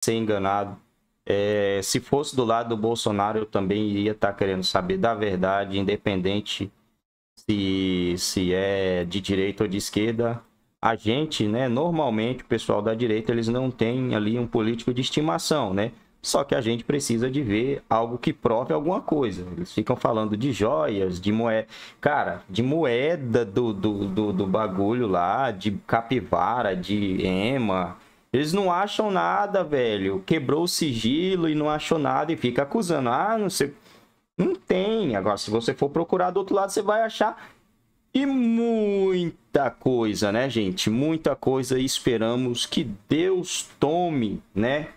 ser enganado. É, se fosse do lado do Bolsonaro, eu também iria estar tá querendo saber da verdade, independente se, se é de direita ou de esquerda. A gente, né, normalmente o pessoal da direita, eles não têm ali um político de estimação, né? Só que a gente precisa de ver algo que prove alguma coisa. Eles ficam falando de joias, de moeda. Cara, de moeda do, do, do, do bagulho lá, de capivara, de ema. Eles não acham nada, velho. Quebrou o sigilo e não achou nada e fica acusando. Ah, não sei. Não tem. Agora, se você for procurar do outro lado, você vai achar. E muita coisa, né, gente? Muita coisa. E esperamos que Deus tome, né?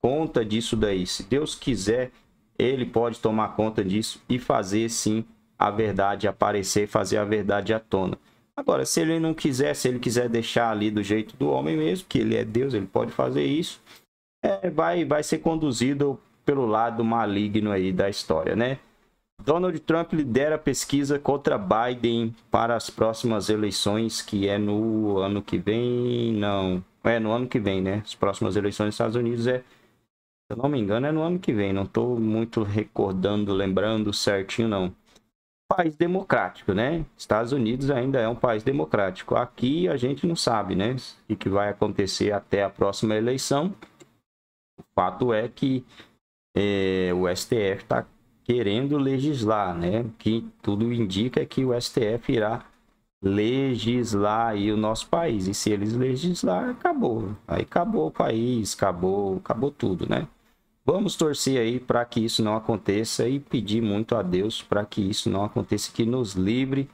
Conta disso daí. Se Deus quiser, Ele pode tomar conta disso e fazer sim a verdade aparecer, fazer a verdade à tona. Agora, se ele não quiser, se ele quiser deixar ali do jeito do homem mesmo, que ele é Deus, ele pode fazer isso, é, vai, vai ser conduzido pelo lado maligno aí da história, né? Donald Trump lidera a pesquisa contra Biden para as próximas eleições, que é no ano que vem, não. É no ano que vem, né? As próximas eleições nos Estados Unidos é, se eu não me engano, é no ano que vem. Não estou muito recordando, lembrando certinho, não país democrático, né? Estados Unidos ainda é um país democrático. Aqui a gente não sabe, né? O que vai acontecer até a próxima eleição. O fato é que é, o STF está querendo legislar, né? Que tudo indica é que o STF irá legislar aí o nosso país. E se eles legislar, acabou. Aí acabou o país, acabou, acabou tudo, né? Vamos torcer aí para que isso não aconteça e pedir muito a Deus para que isso não aconteça, que nos livre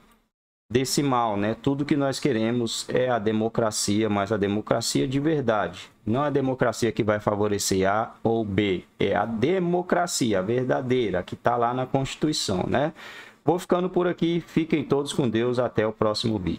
desse mal, né? Tudo que nós queremos é a democracia, mas a democracia de verdade. Não a democracia que vai favorecer A ou B, é a democracia verdadeira que está lá na Constituição, né? Vou ficando por aqui, fiquem todos com Deus, até o próximo vídeo.